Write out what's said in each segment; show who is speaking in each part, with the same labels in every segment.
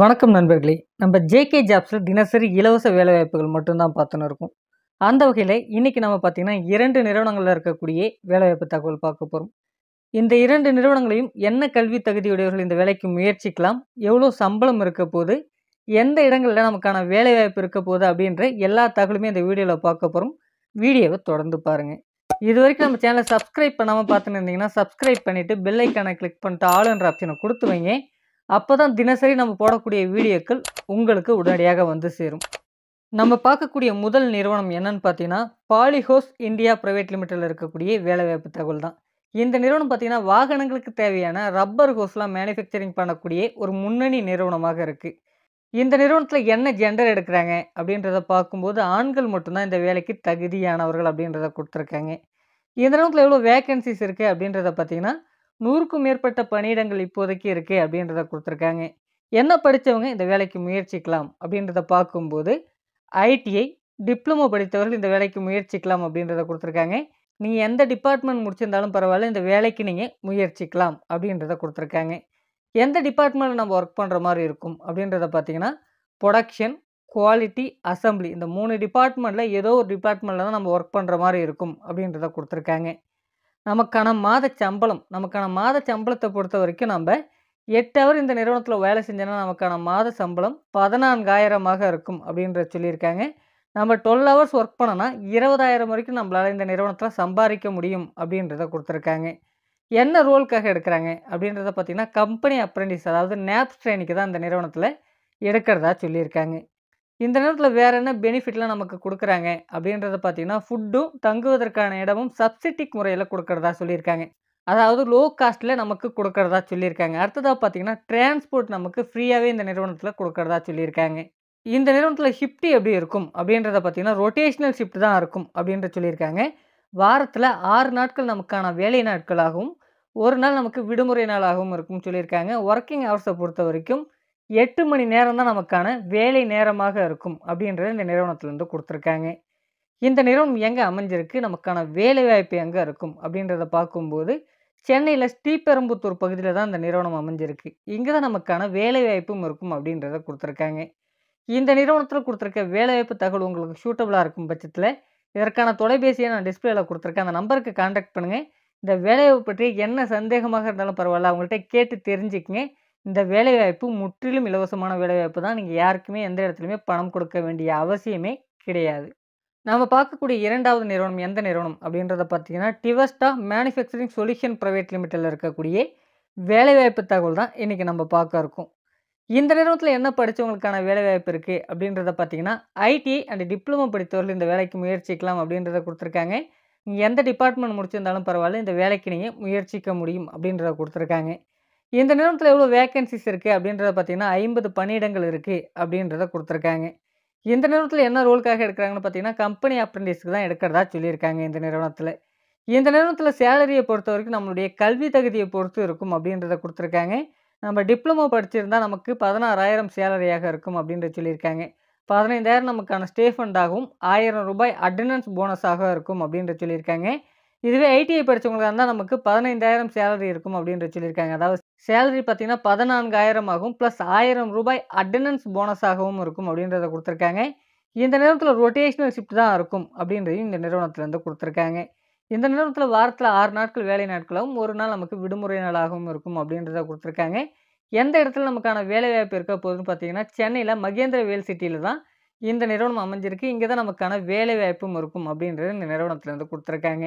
Speaker 1: வணக்கம் நண்பர்களே நம்ம ஜேகே ஜாப்ஸில் தினசரி இலவச வேலைவாய்ப்புகள் மட்டும்தான் பார்த்துன்னு இருக்கும் அந்த வகையில் இன்றைக்கி நம்ம பார்த்திங்கன்னா இரண்டு நிறுவனங்களில் இருக்கக்கூடிய வேலைவாய்ப்பு தகவல் பார்க்க போகிறோம் இந்த இரண்டு நிறுவனங்களையும் என்ன கல்வி தகுதியுடையவர்கள் இந்த வேலைக்கு முயற்சிக்கலாம் எவ்வளோ சம்பளம் இருக்க போது எந்த இடங்களில் நமக்கான வேலைவாய்ப்பு இருக்க போது அப்படின்ற எல்லா தகவலுமே இந்த வீடியோவில் பார்க்க போகிறோம் வீடியோவை தொடர்ந்து பாருங்கள் இது வரைக்கும் நம்ம சேனலை சப்ஸ்கிரைப் பண்ணாமல் பார்த்துன்னு இருந்தீங்கன்னா சப்ஸ்கிரைப் பண்ணிவிட்டு பெல்லைக்கானை கிளிக் பண்ணிட்டு ஆளுன்ற ஆப்ஷனை கொடுத்து வைங்க அப்போ தான் தினசரி நம்ம போடக்கூடிய வீடியோக்கள் உங்களுக்கு உடனடியாக வந்து சேரும் நம்ம பார்க்கக்கூடிய முதல் நிறுவனம் என்னன்னு பார்த்தீங்கன்னா பாலிஹோஸ் இந்தியா ப்ரைவேட் லிமிட்டடில் இருக்கக்கூடிய வேலைவாய்ப்பு தகவல் தான் இந்த நிறுவனம் பார்த்தீங்கன்னா வாகனங்களுக்கு தேவையான ரப்பர் ஹோஸ்லாம் மேனுஃபேக்சரிங் பண்ணக்கூடிய ஒரு முன்னணி நிறுவனமாக இருக்குது இந்த நிறுவனத்தில் என்ன ஜெண்டர் எடுக்கிறாங்க அப்படின்றத பார்க்கும்போது ஆண்கள் மட்டும்தான் இந்த வேலைக்கு தகுதியானவர்கள் அப்படின்றத கொடுத்துருக்காங்க இந்த நிறுவனத்தில் எவ்வளோ வேக்கன்சிஸ் இருக்குது அப்படின்றத பார்த்தீங்கன்னா நூறுக்கும் மேற்பட்ட பணியிடங்கள் இப்போதைக்கு இருக்குது அப்படின்றத கொடுத்துருக்காங்க என்ன படித்தவங்க இந்த வேலைக்கு முயற்சிக்கலாம் அப்படின்றத பார்க்கும்போது ஐடிஐ டிப்ளமோ படித்தவர்கள் இந்த வேலைக்கு முயற்சிக்கலாம் அப்படின்றத கொடுத்துருக்காங்க நீங்கள் எந்த டிபார்ட்மெண்ட் முடிச்சிருந்தாலும் பரவாயில்ல இந்த வேலைக்கு நீங்கள் முயற்சிக்கலாம் அப்படின்றத கொடுத்துருக்காங்க எந்த டிபார்ட்மெண்ட்டில் நம்ம ஒர்க் பண்ணுற மாதிரி இருக்கும் அப்படின்றத பார்த்தீங்கன்னா ப்ரொடக்ஷன் குவாலிட்டி அசம்பிளி இந்த மூணு டிபார்ட்மெண்ட்டில் ஏதோ ஒரு டிபார்ட்மெண்ட்டில் தான் நம்ம ஒர்க் பண்ணுற மாதிரி இருக்கும் அப்படின்றத கொடுத்துருக்காங்க நமக்கான மாத சம்பளம் நமக்கான மாத சம்பளத்தை பொறுத்த வரைக்கும் நம்ம எட்டு அவர் இந்த நிறுவனத்தில் வேலை செஞ்சோன்னா நமக்கான மாத சம்பளம் பதினான்காயிரமாக இருக்கும் அப்படின்ற சொல்லியிருக்காங்க நம்ம டுவெல் ஹவர்ஸ் ஒர்க் பண்ணோன்னா இருபதாயிரம் வரைக்கும் நம்மளால் இந்த நிறுவனத்தில் சம்பாதிக்க முடியும் அப்படின்றத கொடுத்துருக்காங்க என்ன ரோலுக்காக எடுக்கிறாங்க அப்படின்றத பார்த்திங்கன்னா கம்பெனி அப்ரெண்டிஸ் அதாவது நேப்ஸ் ட்ரெயினிக்கு தான் இந்த நிறுவனத்தில் எடுக்கிறதா சொல்லியிருக்காங்க இந்த நேரத்தில் வேறு என்ன பெனிஃபிட்லாம் நமக்கு கொடுக்குறாங்க அப்படின்றத பார்த்தீங்கன்னா ஃபுட்டும் தங்குவதற்கான இடமும் சப்சிட்டிக் முறையில் கொடுக்குறதா சொல்லியிருக்காங்க அதாவது லோ காஸ்ட்டில் நமக்கு கொடுக்குறதா சொல்லியிருக்காங்க அடுத்ததாக பார்த்தீங்கன்னா டிரான்ஸ்போர்ட் நமக்கு ஃப்ரீயாகவே இந்த நிறுவனத்தில் கொடுக்குறதா சொல்லியிருக்காங்க இந்த நிறுவனத்தில் ஷிஃப்ட் எப்படி இருக்கும் அப்படின்றத பார்த்தீங்கன்னா ரொட்டேஷ்னல் ஷிஃப்ட் தான் இருக்கும் அப்படின்ற சொல்லியிருக்காங்க வாரத்தில் ஆறு நாட்கள் நமக்கான வேலை நாட்களாகவும் ஒரு நாள் நமக்கு விடுமுறை நாளாகவும் இருக்கும்னு சொல்லியிருக்காங்க ஒர்க்கிங் ஹவர்ஸை பொறுத்த வரைக்கும் எட்டு மணி நேரம் தான் நமக்கான வேலை நேரமாக இருக்கும் அப்படின்றத இந்த நிறுவனத்துலேருந்து கொடுத்துருக்காங்க இந்த நிறுவனம் எங்கே அமைஞ்சிருக்கு நமக்கான வேலை வாய்ப்பு எங்கே இருக்கும் அப்படின்றத பார்க்கும்போது சென்னையில் ஸ்ரீபெரும்புத்தூர் பகுதியில் தான் இந்த நிறுவனம் அமைஞ்சிருக்கு இங்கே தான் நமக்கான வேலை வாய்ப்பும் இருக்கும் அப்படின்றத கொடுத்துருக்காங்க இந்த நிறுவனத்தில் கொடுத்துருக்க வேலைவாய்ப்பு தகவல் உங்களுக்கு சூட்டபுளாக இருக்கும் பட்சத்தில் இதற்கான தொலைபேசியை நான் டிஸ்பிளேயில் கொடுத்துருக்கேன் அந்த நம்பருக்கு காண்டாக்ட் பண்ணுங்கள் இந்த வேலைவாய்ப்பு பற்றி என்ன சந்தேகமாக இருந்தாலும் பரவாயில்ல அவங்கள்ட்ட கேட்டு தெரிஞ்சுக்கங்க இந்த வேலைவாய்ப்பு முற்றிலும் இலவசமான வேலைவாய்ப்பு தான் நீங்கள் யாருக்குமே எந்த இடத்துலையுமே பணம் கொடுக்க வேண்டிய அவசியமே கிடையாது நம்ம பார்க்கக்கூடிய இரண்டாவது நிறுவனம் எந்த நிறுவனம் அப்படின்றத பார்த்தீங்கன்னா டிவஸ்டா மேனுஃபேக்சரிங் சொல்யூஷன் ப்ரைவேட் லிமிட்டில் இருக்கக்கூடிய வேலைவாய்ப்பு தகவல் தான் இன்றைக்கி நம்ம பார்க்க இருக்கோம் இந்த நிறுவனத்தில் என்ன படித்தவங்களுக்கான வேலைவாய்ப்பு இருக்குது அப்படின்றத பார்த்தீங்கன்னா ஐடிஐ அண்ட் டிப்ளமோ படித்தவர்கள் இந்த வேலைக்கு முயற்சிக்கலாம் அப்படின்றத கொடுத்துருக்காங்க நீங்கள் எந்த டிபார்ட்மெண்ட் முடிச்சிருந்தாலும் பரவாயில்ல இந்த வேலைக்கு நீங்கள் முயற்சிக்க முடியும் அப்படின்றத கொடுத்துருக்காங்க இந்த நிறுவனத்தில் எவ்வளோ வேக்கன்சிஸ் இருக்குது அப்படின்றத பார்த்தீங்கன்னா ஐம்பது பணியிடங்கள் இருக்குது அப்படின்றத கொடுத்துருக்காங்க இந்த நிறுவனத்தில் என்ன ரோலுக்காக எடுக்கிறாங்கன்னு பார்த்தீங்கன்னா கம்பெனி அப்ரெண்டிஸ்க்கு தான் எடுக்கிறதா சொல்லியிருக்காங்க இந்த நிறுவனத்தில் இந்த நிறுவனத்தில் சேலரியை பொறுத்த வரைக்கும் நம்மளுடைய கல்வி தகுதியை பொறுத்து இருக்கும் அப்படின்றத கொடுத்துருக்காங்க நம்ம டிப்ளமோ படிச்சிருந்தால் நமக்கு பதினாறாயிரம் சேலரியாக இருக்கும் அப்படின்ற சொல்லியிருக்காங்க பதினைந்தாயிரம் நமக்கான ஸ்டேஃபண்டாகவும் ஆயிரம் ரூபாய் அட்டண்டன்ஸ் போனஸாக இருக்கும் அப்படின்ற சொல்லியிருக்காங்க இதுவே ஐடிஐ படித்தவங்களாக இருந்தால் நமக்கு பதினைந்தாயிரம் சேலரி இருக்கும் அப்படின்னு சொல்லியிருக்காங்க அதாவது சேலரி பார்த்தீங்கன்னா பதினான்காயிரம் ஆகும் ப்ளஸ் ஆயிரம் ரூபாய் அட்டண்டன்ஸ் போனஸாகவும் இருக்கும் அப்படின்றத கொடுத்துருக்காங்க இந்த நேரத்தில் ரொட்டேஷனல் ஷிஃப்ட் தான் இருக்கும் அப்படின்றதையும் இந்த வந்து கொடுத்துருக்காங்க இந்த நேரத்தில் வாரத்தில் ஆறு நாட்கள் வேலை நாட்களாகவும் ஒரு நாள் நமக்கு விடுமுறை நாளாகவும் இருக்கும் அப்படின்றத கொடுத்துருக்காங்க எந்த இடத்துல நமக்கான வேலைவாய்ப்பு இருக்க போகுதுன்னு பார்த்தீங்கன்னா சென்னையில் மகேந்திர வேல் சிட்டியில் தான் இந்த நிறுவனம் அமைஞ்சிருக்கு இங்கே தான் நமக்கான வேலைவாய்ப்பும் இருக்கும் அப்படின்றது இந்த வந்து கொடுத்துருக்காங்க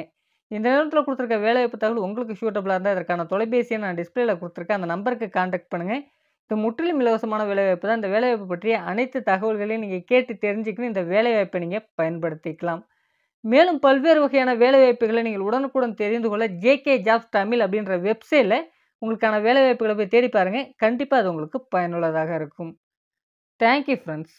Speaker 1: இந்த நேரத்தில் கொடுத்துருக்க வேலைவாய்ப்பு தகவல் உங்களுக்கு சூட்டபுளாக இருந்தால் இதற்கான தொலைபேசியை நான் டிஸ்பிளேல கொடுத்துருக்கேன் அந்த நம்பருக்கு காண்டாக்ட் பண்ணுங்கள் இது முற்றிலும் இலவசமான வேலைவாய்ப்பு தான் இந்த வேலைவாய்ப்பு பற்றிய அனைத்து தகவல்களையும் நீங்கள் கேட்டு தெரிஞ்சுக்கணும் இந்த வேலைவாய்ப்பை நீங்கள் பயன்படுத்திக்கலாம் மேலும் பல்வேறு வகையான வேலைவாய்ப்புகளை நீங்கள் உடனுக்குடன் தெரிந்து கொள்ள ஜேகே ஜாப்ஸ் தமிழ் அப்படின்ற வெப்சைட்டில் உங்களுக்கான வேலைவாய்ப்புகளை போய் தேடி பாருங்கள் கண்டிப்பாக அது உங்களுக்கு பயனுள்ளதாக இருக்கும் தேங்க்யூ ஃப்ரெண்ட்ஸ்